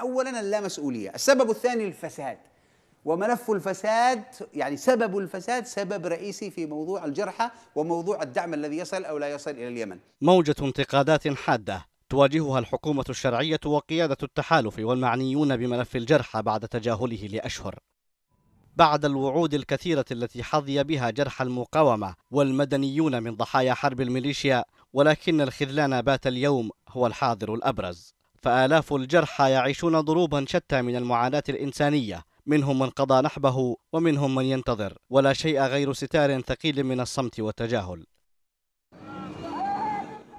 اولا اللامسؤوليه السبب الثاني الفساد وملف الفساد يعني سبب الفساد سبب رئيسي في موضوع الجرحى وموضوع الدعم الذي يصل او لا يصل الى اليمن موجه انتقادات حاده تواجهها الحكومه الشرعيه وقياده التحالف والمعنيون بملف الجرحى بعد تجاهله لاشهر بعد الوعود الكثيره التي حظي بها جرحى المقاومه والمدنيون من ضحايا حرب الميليشيا ولكن الخذلان بات اليوم هو الحاضر الابرز فآلاف الجرحى يعيشون ضروبا شتى من المعاناة الإنسانية منهم من قضى نحبه ومنهم من ينتظر ولا شيء غير ستار ثقيل من الصمت والتجاهل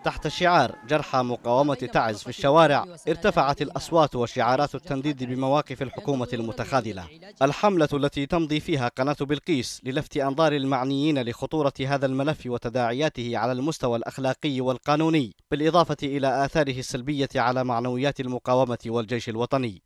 تحت شعار جرحى مقاومة تعز في الشوارع ارتفعت الأصوات وشعارات التنديد بمواقف الحكومة المتخاذلة الحملة التي تمضي فيها قناة بلقيس للفت أنظار المعنيين لخطورة هذا الملف وتداعياته على المستوى الأخلاقي والقانوني بالإضافة إلى آثاره السلبية على معنويات المقاومة والجيش الوطني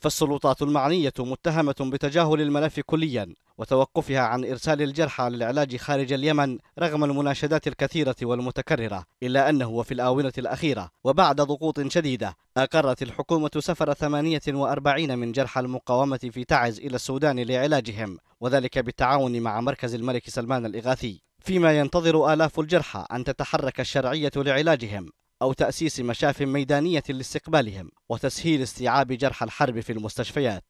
فالسلطات المعنية متهمة بتجاهل الملف كليا وتوقفها عن إرسال الجرحى للعلاج خارج اليمن رغم المناشدات الكثيرة والمتكررة إلا أنه وفي الآونة الأخيرة وبعد ضغوط شديدة أقرت الحكومة سفر 48 من جرحى المقاومة في تعز إلى السودان لعلاجهم وذلك بالتعاون مع مركز الملك سلمان الإغاثي فيما ينتظر آلاف الجرحى أن تتحرك الشرعية لعلاجهم أو تأسيس مشاف ميدانية لاستقبالهم وتسهيل استيعاب جرحى الحرب في المستشفيات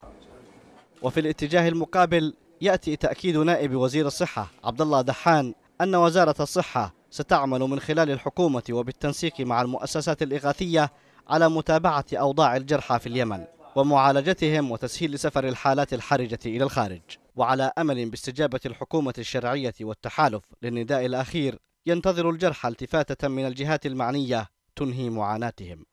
وفي الاتجاه المقابل يأتي تأكيد نائب وزير الصحة عبد الله دحان أن وزارة الصحة ستعمل من خلال الحكومة وبالتنسيق مع المؤسسات الإغاثية على متابعة أوضاع الجرحى في اليمن ومعالجتهم وتسهيل سفر الحالات الحرجة إلى الخارج وعلى أمل باستجابة الحكومة الشرعية والتحالف للنداء الأخير ينتظر الجرحى التفاتة من الجهات المعنية تنهي معاناتهم